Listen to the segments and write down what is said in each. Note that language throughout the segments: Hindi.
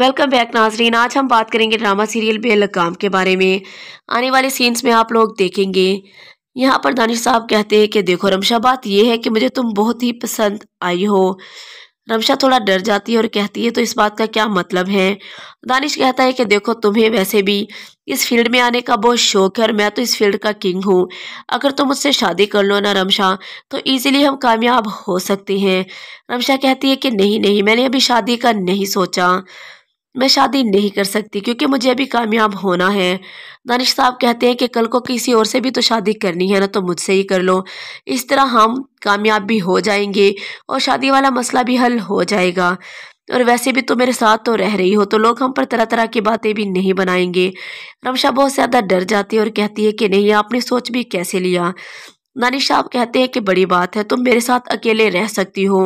वेलकम बैक नाजरीन आज हम बात करेंगे ड्रामा सीरियल बेलकाम के बारे में आने वाले सीन्स में आप लोग देखेंगे यहाँ पर दानिश साहब कहते हैं कि देखो रमशा बात यह है कि मुझे तुम बहुत ही पसंद आई हो रमशा थोड़ा डर जाती है और कहती है तो इस बात का क्या मतलब है दानिश कहता है कि देखो तुम्हें वैसे भी इस फील्ड में आने का बहुत शौक है और मैं तो इस फील्ड का किंग हूँ अगर तुम मुझसे शादी कर लो ना रमशा तो इजीली हम कामयाब हो सकते हैं रमशा कहती है कि नहीं नहीं मैंने अभी शादी का नहीं सोचा मैं शादी नहीं कर सकती क्योंकि मुझे अभी कामयाब होना है दानिश साहब कहते हैं कि कल को किसी और से भी तो शादी करनी है ना तो मुझसे ही कर लो इस तरह हम कामयाब भी हो जाएंगे और शादी वाला मसला भी हल हो जाएगा और वैसे भी तो मेरे साथ तो रह रही हो तो लोग हम पर तरह तरह की बातें भी नहीं बनाएंगे रमशा बहुत ज़्यादा डर जाती है और कहती है कि नहीं आपने सोच भी कैसे लिया नानी साहब कहते हैं कि बड़ी बात है तुम मेरे साथ अकेले रह सकती हो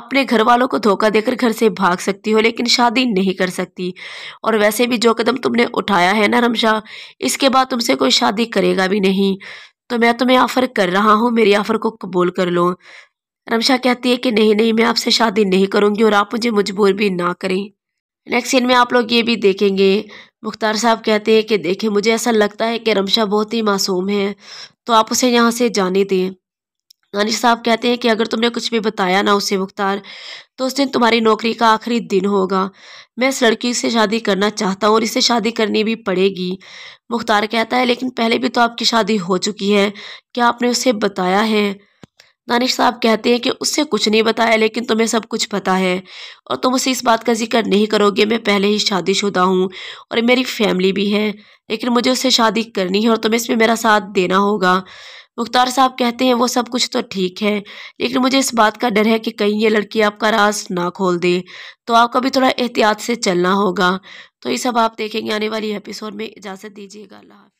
अपने घर वालों को धोखा देकर घर से भाग सकती हो लेकिन शादी नहीं कर सकती और वैसे भी जो कदम तुमने उठाया है ना रमशा इसके बाद तुमसे कोई शादी करेगा भी नहीं तो मैं तुम्हें ऑफ़र कर रहा हूँ मेरी ऑफ़र को कबूल कर लो रमशा कहती है कि नहीं नहीं मैं आपसे शादी नहीं करूँगी और आप मुझे मजबूर भी ना करें नेक्स्ट सीन में आप लोग ये भी देखेंगे मुख्तार साहब कहते हैं कि देखें मुझे ऐसा लगता है कि रमशा बहुत ही मासूम है तो आप उसे यहाँ से जाने दें दानिश साहब कहते हैं कि अगर तुमने कुछ भी बताया ना उसे मुख्तार तो उस दिन तुम्हारी नौकरी का आखिरी दिन होगा मैं इस लड़की से शादी करना चाहता हूँ और इसे शादी करनी भी पड़ेगी मुख्तार कहता है लेकिन पहले भी तो आपकी शादी हो चुकी है क्या आपने उसे बताया है दानिश साहब कहते हैं कि उससे कुछ नहीं बताया लेकिन तुम्हें सब कुछ पता है और तुम उसे इस बात का जिक्र नहीं करोगे मैं पहले ही शादीशुदा हूँ और मेरी फैमिली भी है लेकिन मुझे उससे शादी करनी है और तुम्हें इसमें मेरा साथ देना होगा मुख्तार साहब कहते हैं वो सब कुछ तो ठीक है लेकिन मुझे इस बात का डर है कि कहीं ये लड़की आपका राज ना खोल दे तो आपका भी थोड़ा एहतियात से चलना होगा तो ये सब आप देखेंगे आने वाली एपिसोड में इजाज़त दीजिएगा अल्लाह